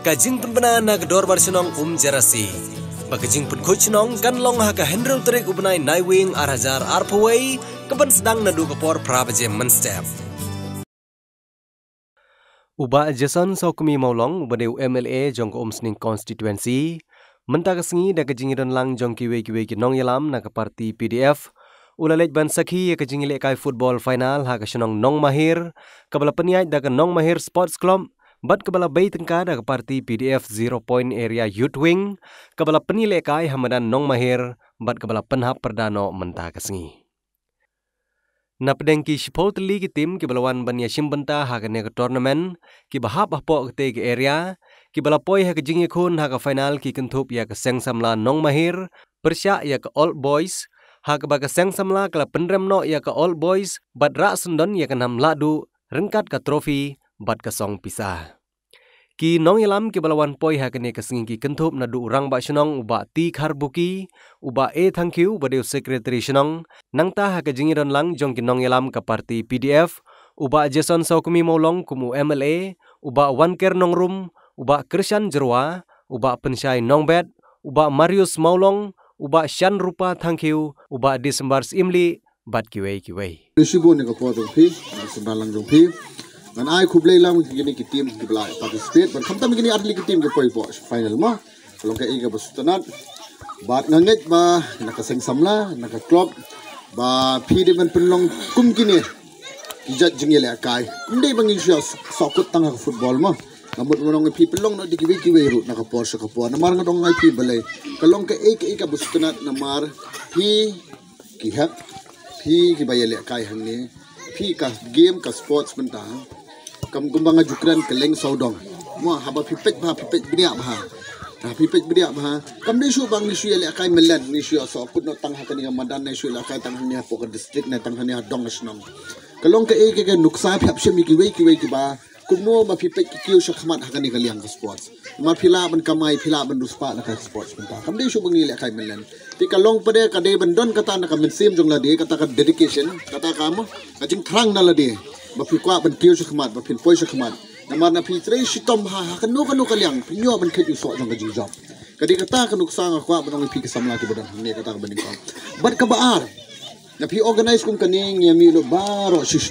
kajing pun pernah nak dor bar sinong um jerasi. Bagajing pun kuch sinong kan long haka hendro terik ubnai naiwing arahjar arpoai kapan sedang nadu kapor prabaje menstep. Uba Jason Sokumi Maulong ubane MLA Jong um sining konstituensi. Mentak sengi dah kejingiran lang Kiwe Kiwe wegi nong yalam nak parti PDF. Ulalek ban sakhi ya kejingi lekai football final ha ke nong mahir. Kebala peniat dah ke nong mahir sports club. Bat kepala bayi tengkar dari parti PDF Zero Point Area Youth Wing, kepala penilai kai hamdan Nong Mahir, bat kepala penhap Perdana Mentah Kesengi. Na pedengki sepau teli ha ke tim ke belawan bania simbenta haka ni ke tournament, ke bahap apa ke te area, ha ke belapoi haka jingi kun haka final ke kentup ya ke seng samla Nong Mahir, persyak ya ke Old Boys, haka baka seng samla kala ya ke Old Boys, bat rak sendon ya ke nam ladu, rengkat ke trofi, bat ke pisah. Ki nong ilam ki balawan poi ha kene ke singi ki kentup na du urang ba shenong uba ti khar uba e thank you bade secretary shenong nang ta ha ke jingi ron lang jong ki nong ilam ke parti PDF uba Jason Sokumi Molong kumu MLA uba Wan Ker Nong Rum uba Krishan Jerwa uba Pensai Nong Bed uba Marius Maulong, uba Shan Rupa thank you uba Disembar Imli bat kiwei kiwei. Nisibun ni ka po ato pi, nisibalang dong pi. Ganai kublai lang gini kitim gibla participate ban kamtam gini atli kitim gipoi po final mo kalau ka iga basutanat bat ngangit ba nakaseng samla nakaklop ba phiri ban penlong kum kini kijat jengile kai kumdei bangi sya sokot tanga football mo ngamut mo nong pi pelong no dikiwi kiwi ru nakapor sa kapor namar ngadong ngai pi balai kalong ka ik ika basutanat namar pi kihap pi kibayale kai hangne pi ka game ka sports bentang kam gumbanga jukran keleng saudong mua haba pipet ba pipet biniak ba Nah, pipet beri apa? Ha? Kam ni syu bang ni syu yang lekai melan ni syu asal aku nak tangha kini yang madan ni syu lekai tangha ni apa district distrik ni tangha ni dong esnam. Kalau ke eh ke ke nuksa apa sih mikir wey kiri kiri ba? kumno ma fi pek kiu sha khamat hakani galiang sports ma fi la ban kamai fi la ban duspa na ka sports kunta kam de shu bangi le kai melen ti ka long pade ka de ban don kata na ka men sim jong la de kata ka dedication kata ka mo ka jing khrang na la de ma fi kwa ban kiu sha khamat ma fi poi sha khamat na ma na fi tre shi tom ha hakano kanu galiang fi nyo ban ka so jong ka ju job ka de kata ka nuk sang kwa ban fi ka sam la ti bodan ne kata ka ban ka bat ka ba ar na fi organize kum ka ne ngi ya mi lo baro shi shi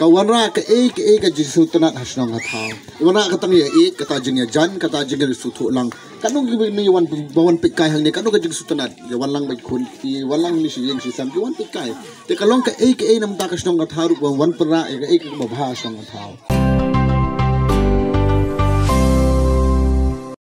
kawan ra ke e ke e ke jisu tenat hasnong hatha iwan ra katang ye e kata jingnya jan kata jingnya sutu lang kanu gi mi wan bawan pikai hang ni kanu ke jing sutu nat ye ya, walang mai khun ti ya, walang ni sing si sam ya, wan pikai te kalong ke e ke e nam ta kasnong hatha ru wan pra e ke e ke ba bha sang hatha